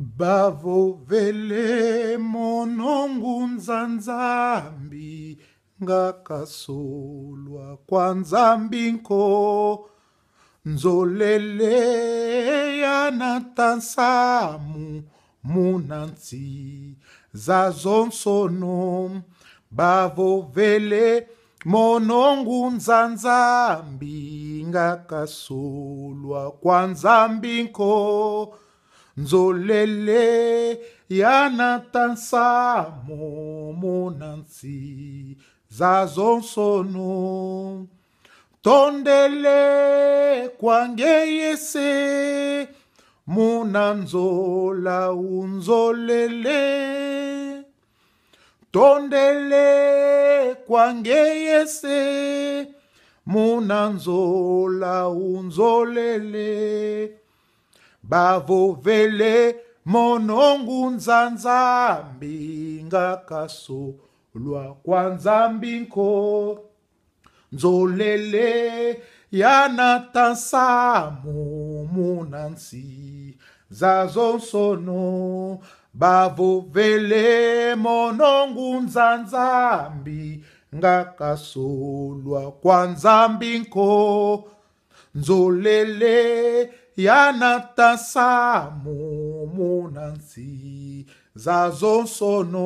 bavovele monongu nzanzambi ngakasolwa kwa nzambi nko nzolele ya natansamu muna ntsi za zonsono bavovele monongu nzanzambi ngakasolwa nko nzolele ya natansamu monansi zazosono tondele kwange yese muna nzola unzolele tondele kwange yese muna nzola unzolele bavovele monongu nzanzambi ngakasolwa kwa nzambi nko nzolele ya natansamu munansi zazonsono bavovele monongu nzanzambi ngakasolwa kwa nzambi nko nzolele yanatasamomo na nziza zonsono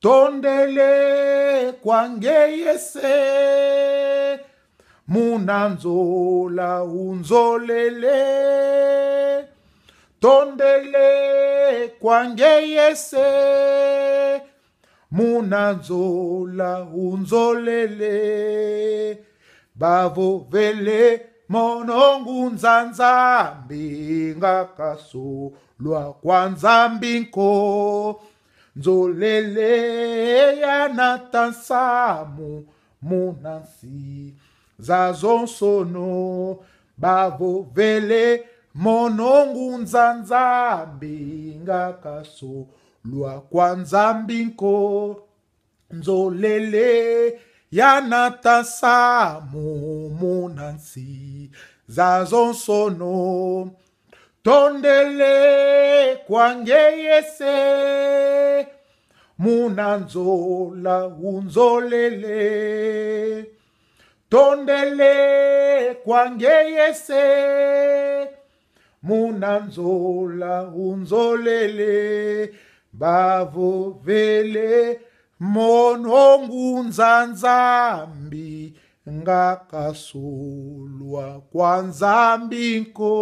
tondele kwange yese muna unzolele tondele kwange yese muna nzola unzolele bavovele monongunza nzambi ngakasulwa kwa nzambi nko nzoleleya na tansamu munansi za zonsono bavovele nzambi ngakasulwa kwa nzambi ya na ta samu na nsiza zonsono tondele kwange yese muna nzola unzolele tondele kwange yese muna nzola unzolele bavovele monhongu ndzandzambi nga kasulwa kwa ndzambi nko